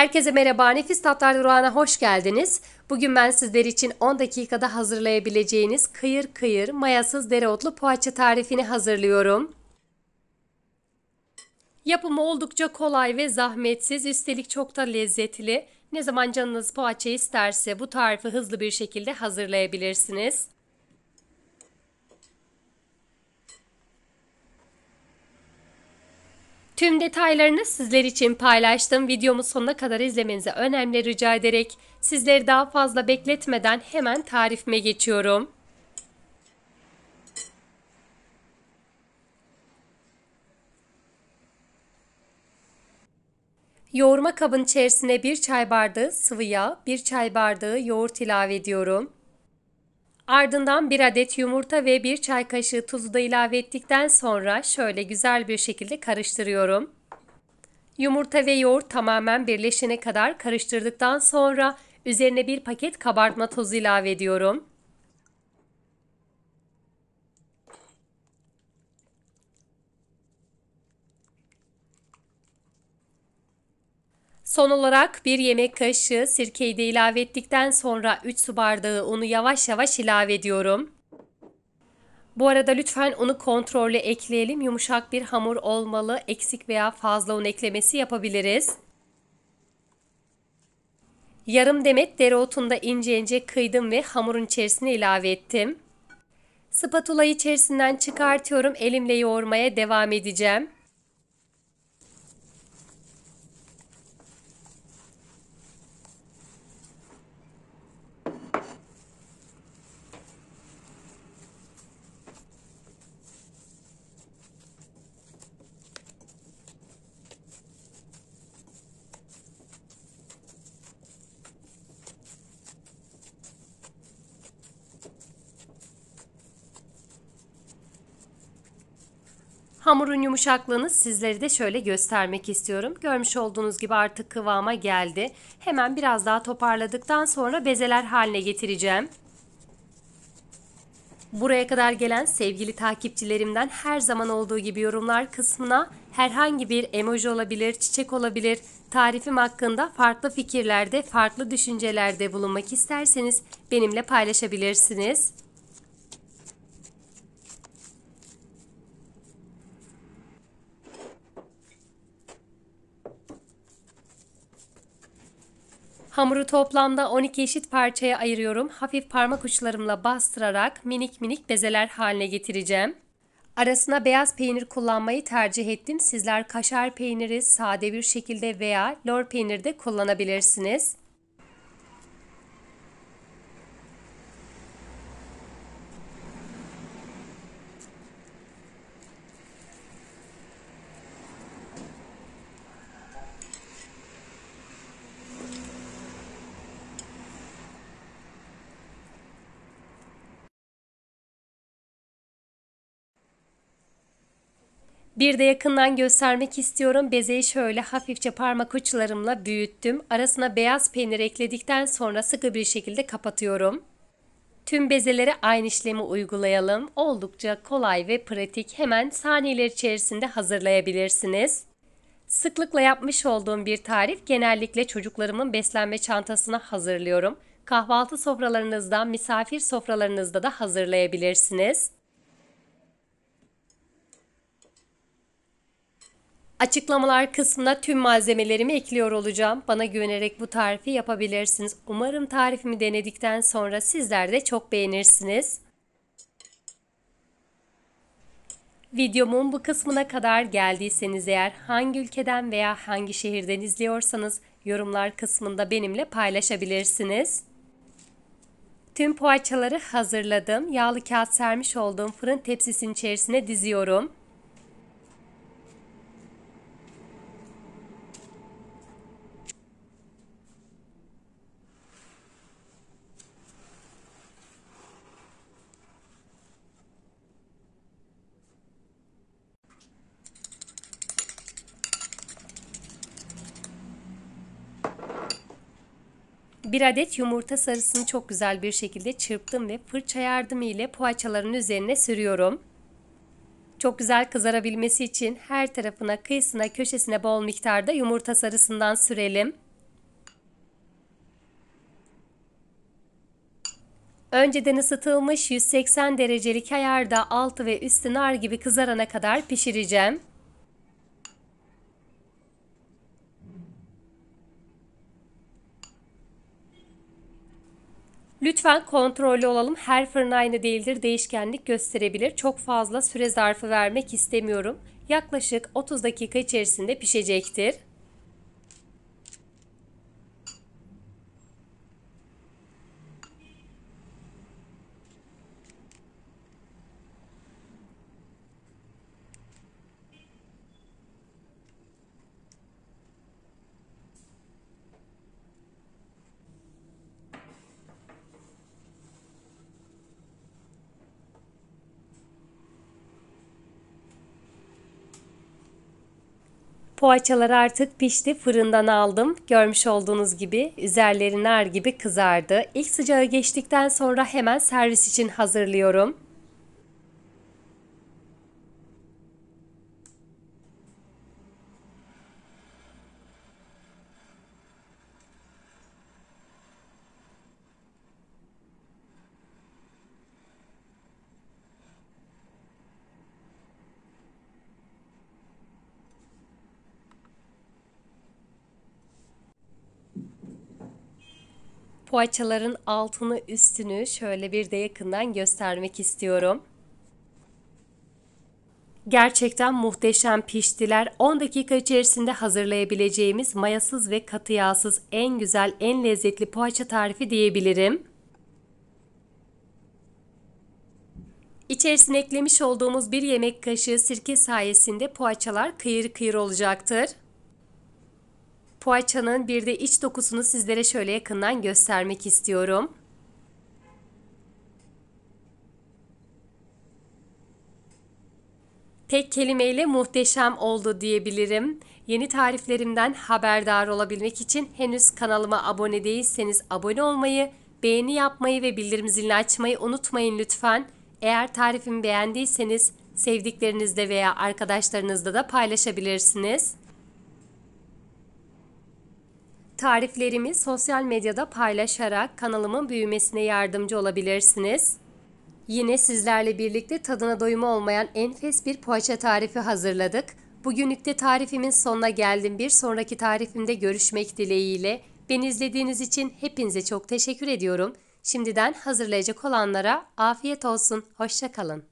Herkese merhaba, Nefis Tatlar Durağı'na hoş geldiniz. Bugün ben sizler için 10 dakikada hazırlayabileceğiniz kıyır kıyır mayasız dereotlu poğaça tarifini hazırlıyorum. Yapımı oldukça kolay ve zahmetsiz, üstelik çok da lezzetli. Ne zaman canınız poğaça isterse bu tarifi hızlı bir şekilde hazırlayabilirsiniz. Tüm detaylarını sizler için paylaştım. Videomu sonuna kadar izlemenizi önemli rica ederek sizleri daha fazla bekletmeden hemen tarifime geçiyorum. Yoğurma kabın içerisine 1 çay bardağı sıvı yağ, 1 çay bardağı yoğurt ilave ediyorum. Ardından bir adet yumurta ve bir çay kaşığı tuzu da ilave ettikten sonra şöyle güzel bir şekilde karıştırıyorum. Yumurta ve yoğurt tamamen birleşene kadar karıştırdıktan sonra üzerine bir paket kabartma tozu ilave ediyorum. Son olarak bir yemek kaşığı sirkeyi de ilave ettikten sonra 3 su bardağı unu yavaş yavaş ilave ediyorum. Bu arada lütfen unu kontrollü ekleyelim. Yumuşak bir hamur olmalı. Eksik veya fazla un eklemesi yapabiliriz. Yarım demet dereotunu da ince ince kıydım ve hamurun içerisine ilave ettim. Spatulayı içerisinden çıkartıyorum. Elimle yoğurmaya devam edeceğim. Hamurun yumuşaklığını sizlere de şöyle göstermek istiyorum. Görmüş olduğunuz gibi artık kıvama geldi. Hemen biraz daha toparladıktan sonra bezeler haline getireceğim. Buraya kadar gelen sevgili takipçilerimden her zaman olduğu gibi yorumlar kısmına herhangi bir emoji olabilir, çiçek olabilir, tarifim hakkında farklı fikirlerde, farklı düşüncelerde bulunmak isterseniz benimle paylaşabilirsiniz. Hamuru toplamda 12 eşit parçaya ayırıyorum. Hafif parmak uçlarımla bastırarak minik minik bezeler haline getireceğim. Arasına beyaz peynir kullanmayı tercih ettim. Sizler kaşar peyniri sade bir şekilde veya lor peyniri de kullanabilirsiniz. Bir de yakından göstermek istiyorum. Bezeyi şöyle hafifçe parmak uçlarımla büyüttüm. Arasına beyaz peynir ekledikten sonra sıkı bir şekilde kapatıyorum. Tüm bezelere aynı işlemi uygulayalım. Oldukça kolay ve pratik. Hemen saniyeler içerisinde hazırlayabilirsiniz. Sıklıkla yapmış olduğum bir tarif genellikle çocuklarımın beslenme çantasına hazırlıyorum. Kahvaltı sofralarınızda, misafir sofralarınızda da hazırlayabilirsiniz. Açıklamalar kısmına tüm malzemelerimi ekliyor olacağım. Bana güvenerek bu tarifi yapabilirsiniz. Umarım tarifimi denedikten sonra sizler de çok beğenirsiniz. Videomun bu kısmına kadar geldiyseniz eğer hangi ülkeden veya hangi şehirden izliyorsanız yorumlar kısmında benimle paylaşabilirsiniz. Tüm poğaçaları hazırladım. Yağlı kağıt sermiş olduğum fırın tepsisinin içerisine diziyorum. Bir adet yumurta sarısını çok güzel bir şekilde çırptım ve fırça yardımı ile poğaçaların üzerine sürüyorum. Çok güzel kızarabilmesi için her tarafına, kıyısına, köşesine bol miktarda yumurta sarısından sürelim. Önceden ısıtılmış 180 derecelik ayarda altı ve üstü nar gibi kızarana kadar pişireceğim. Lütfen kontrollü olalım. Her fırın aynı değildir. Değişkenlik gösterebilir. Çok fazla süre zarfı vermek istemiyorum. Yaklaşık 30 dakika içerisinde pişecektir. Poğaçalar artık pişti, fırından aldım. Görmüş olduğunuz gibi üzerleri nar gibi kızardı. İlk sıcağı geçtikten sonra hemen servis için hazırlıyorum. poğaçaların altını üstünü şöyle bir de yakından göstermek istiyorum. Gerçekten muhteşem piştiler. 10 dakika içerisinde hazırlayabileceğimiz mayasız ve katı yağsız en güzel, en lezzetli poğaça tarifi diyebilirim. İçerisine eklemiş olduğumuz bir yemek kaşığı sirke sayesinde poğaçalar kıyır kıyır olacaktır. Poğaçanın bir de iç dokusunu sizlere şöyle yakından göstermek istiyorum. Tek kelimeyle muhteşem oldu diyebilirim. Yeni tariflerimden haberdar olabilmek için henüz kanalıma abone değilseniz abone olmayı, beğeni yapmayı ve bildirim zilini açmayı unutmayın lütfen. Eğer tarifimi beğendiyseniz sevdiklerinizde veya arkadaşlarınızda da paylaşabilirsiniz. Tariflerimi sosyal medyada paylaşarak kanalımın büyümesine yardımcı olabilirsiniz. Yine sizlerle birlikte tadına doyumu olmayan enfes bir poğaça tarifi hazırladık. Bugünlük de tarifimin sonuna geldim. Bir sonraki tarifimde görüşmek dileğiyle. Beni izlediğiniz için hepinize çok teşekkür ediyorum. Şimdiden hazırlayacak olanlara afiyet olsun. Hoşçakalın.